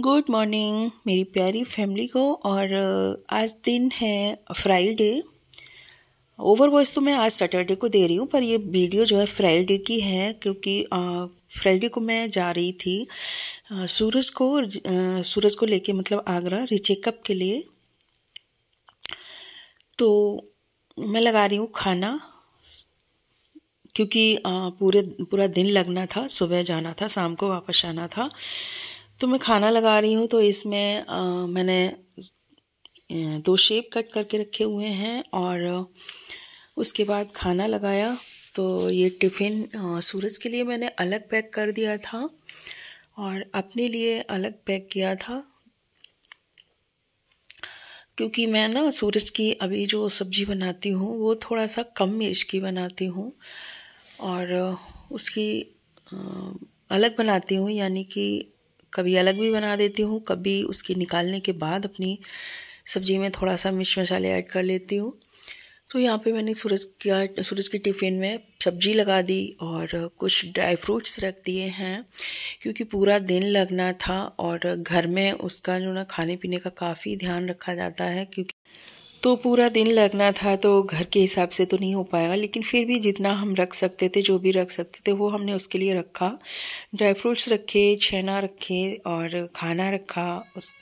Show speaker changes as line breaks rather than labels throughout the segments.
good morning मेरी प्यारी family को और uh, आज दिन है फ्राइडे ओवर वॉइस तो मैं आज सैटरडे को दे रही हूँ पर ये वीडियो जो है फ्राइडे की है क्योंकि फ्राइडे uh, को मैं जा रही थी uh, सूरज को सूरज को लेके मतलब आगरा रिचेकअप के लिए तो मैं लगा रही हूँ खाना क्योंकि पूरे पूरा दिन लगना था सुबह जाना था शाम को वापस आना था तो मैं खाना लगा रही हूँ तो इसमें आ, मैंने दो शेप कट करके रखे हुए हैं और उसके बाद खाना लगाया तो ये टिफ़िन सूरज के लिए मैंने अलग पैक कर दिया था और अपने लिए अलग पैक किया था क्योंकि मैं ना सूरज की अभी जो सब्ज़ी बनाती हूँ वो थोड़ा सा कम मिर्च की बनाती हूँ और उसकी अलग बनाती हूँ यानी कि कभी अलग भी बना देती हूँ कभी उसके निकालने के बाद अपनी सब्जी में थोड़ा सा मिर्च मसाले ऐड कर लेती हूँ तो यहाँ पे मैंने सूरज का सूरज के टिफ़िन में सब्जी लगा दी और कुछ ड्राई फ्रूट्स रख दिए हैं क्योंकि पूरा दिन लगना था और घर में उसका जो ना खाने पीने का काफ़ी ध्यान रखा जाता है क्योंकि तो पूरा दिन लगना था तो घर के हिसाब से तो नहीं हो पाएगा लेकिन फिर भी जितना हम रख सकते थे जो भी रख सकते थे वो हमने उसके लिए रखा ड्राई फ्रूट्स रखे छेना रखे और खाना रखा उस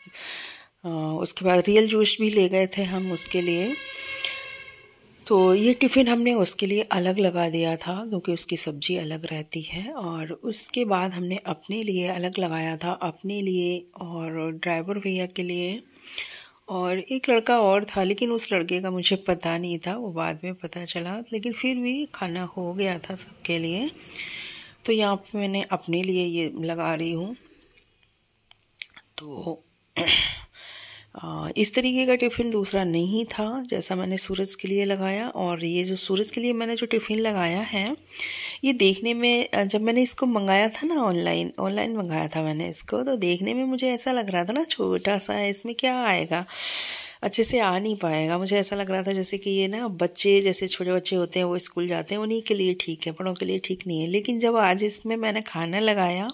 उसके बाद रियल जूस भी ले गए थे हम उसके लिए तो ये टिफ़िन हमने उसके लिए अलग लगा दिया था क्योंकि उसकी सब्ज़ी अलग रहती है और उसके बाद हमने अपने लिए अलग लगाया था अपने लिए और ड्राइवर भैया के लिए और एक लड़का और था लेकिन उस लड़के का मुझे पता नहीं था वो बाद में पता चला लेकिन फिर भी खाना हो गया था सबके लिए तो यहाँ पे मैंने अपने लिए ये लगा रही हूँ तो इस तरीके का टिफ़िन दूसरा नहीं था जैसा मैंने सूरज के लिए लगाया और ये जो सूरज के लिए मैंने जो टिफ़िन लगाया है ये देखने में जब मैंने इसको मंगाया था ना ऑनलाइन ऑनलाइन मंगाया था मैंने इसको तो देखने में मुझे ऐसा लग रहा था ना छोटा सा है इसमें क्या आएगा अच्छे से आ नहीं पाएगा मुझे ऐसा लग रहा था जैसे कि ये ना बच्चे जैसे छोटे बच्चे होते हैं वो स्कूल जाते हैं उन्हीं के लिए ठीक है बड़ों के लिए ठीक नहीं है लेकिन जब आज इसमें मैंने खाना लगाया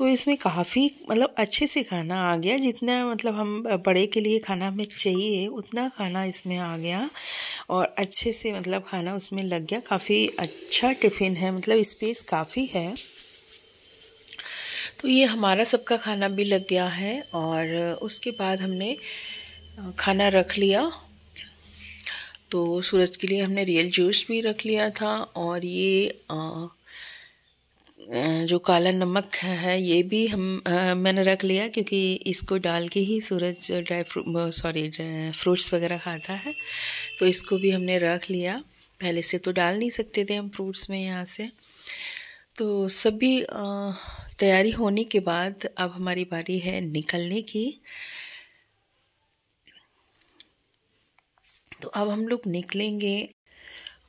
तो इसमें काफ़ी मतलब अच्छे से खाना आ गया जितना मतलब हम बड़े के लिए खाना हमें चाहिए उतना खाना इसमें आ गया और अच्छे से मतलब खाना उसमें लग गया काफ़ी अच्छा टिफ़िन है मतलब स्पेस काफ़ी है तो ये हमारा सबका खाना भी लग गया है और उसके बाद हमने खाना रख लिया तो सूरज के लिए हमने रियल जूस भी रख लिया था और ये आ, जो काला नमक है ये भी हम आ, मैंने रख लिया क्योंकि इसको डाल के ही Suraj dry fruit sorry fruits वगैरह खाता है तो इसको भी हमने रख लिया पहले से तो डाल नहीं सकते थे हम फ्रूट्स में यहाँ से तो सभी तैयारी होने के बाद अब हमारी बारी है निकलने की तो अब हम लोग निकलेंगे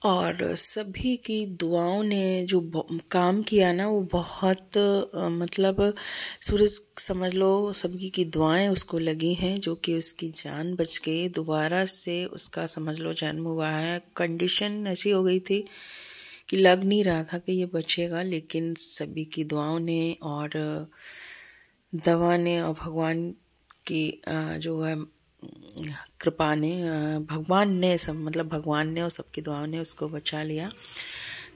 और सभी की दुआओं ने जो काम किया ना वो बहुत मतलब सूरज समझ लो सभी की दुआएं उसको लगी हैं जो कि उसकी जान बच गई दोबारा से उसका समझ लो जन्म हुआ है कंडीशन ऐसी हो गई थी कि लग नहीं रहा था कि ये बचेगा लेकिन सभी की दुआओं ने और दवा ने और भगवान की जो है कृपा ने भगवान ने सब मतलब भगवान ने और सबकी दुआओं ने उसको बचा लिया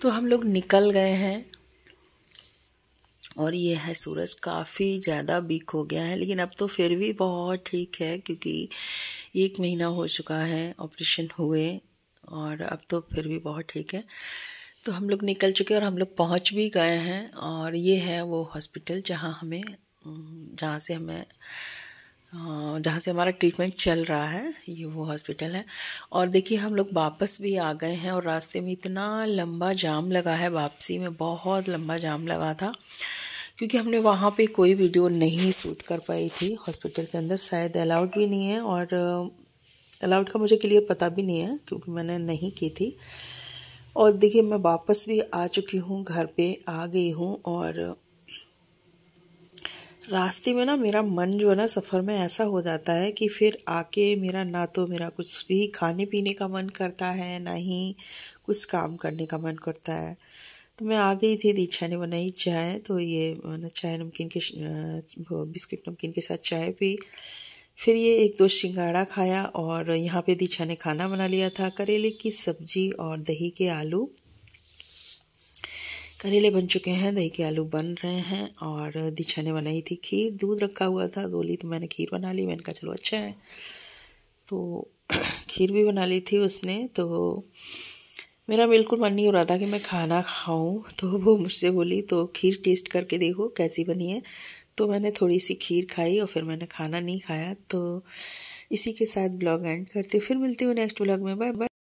तो हम लोग निकल गए हैं और ये है सूरज काफ़ी ज़्यादा वीक हो गया है लेकिन अब तो फिर भी बहुत ठीक है क्योंकि एक महीना हो चुका है ऑपरेशन हुए और अब तो फिर भी बहुत ठीक है तो हम लोग निकल चुके और हम लोग पहुँच भी गए हैं और ये है वो हॉस्पिटल जहाँ हमें जहाँ से हमें हाँ, जहाँ से हमारा ट्रीटमेंट चल रहा है ये वो हॉस्पिटल है और देखिए हम लोग वापस भी आ गए हैं और रास्ते में इतना लंबा जाम लगा है वापसी में बहुत लंबा जाम लगा था क्योंकि हमने वहाँ पे कोई वीडियो नहीं शूट कर पाई थी हॉस्पिटल के अंदर शायद अलाउड भी नहीं है और अलाउड का मुझे क्लियर पता भी नहीं है क्योंकि मैंने नहीं की थी और देखिए मैं वापस भी आ चुकी हूँ घर पे आ गई हूँ और रास्ते में ना मेरा मन जो है ना सफ़र में ऐसा हो जाता है कि फिर आके मेरा ना तो मेरा कुछ भी खाने पीने का मन करता है ना ही कुछ काम करने का मन करता है तो मैं आ गई थी दीक्षा ने बनाई चाय तो ये ना चाय नमकीन के बिस्किट नमकीन के साथ चाय पी फिर ये एक दो शिंगाड़ा खाया और यहाँ पे दीक्षा ने खाना बना लिया था करेले की सब्जी और दही के आलू करेले बन चुके हैं दही के आलू बन रहे हैं और दीक्षा ने बनाई थी खीर दूध रखा हुआ था दो ली तो मैंने खीर बना ली मैंने कहा चलो अच्छा है तो खीर भी बना ली थी उसने तो मेरा बिल्कुल मन नहीं हो रहा था कि मैं खाना खाऊं तो वो मुझसे बोली तो खीर टेस्ट करके देखो कैसी बनी है तो मैंने थोड़ी सी खीर खाई और फिर मैंने खाना नहीं खाया तो इसी के साथ ब्लॉग एंड करती फिर मिलती हूँ नेक्स्ट ब्लॉग में बाय बाय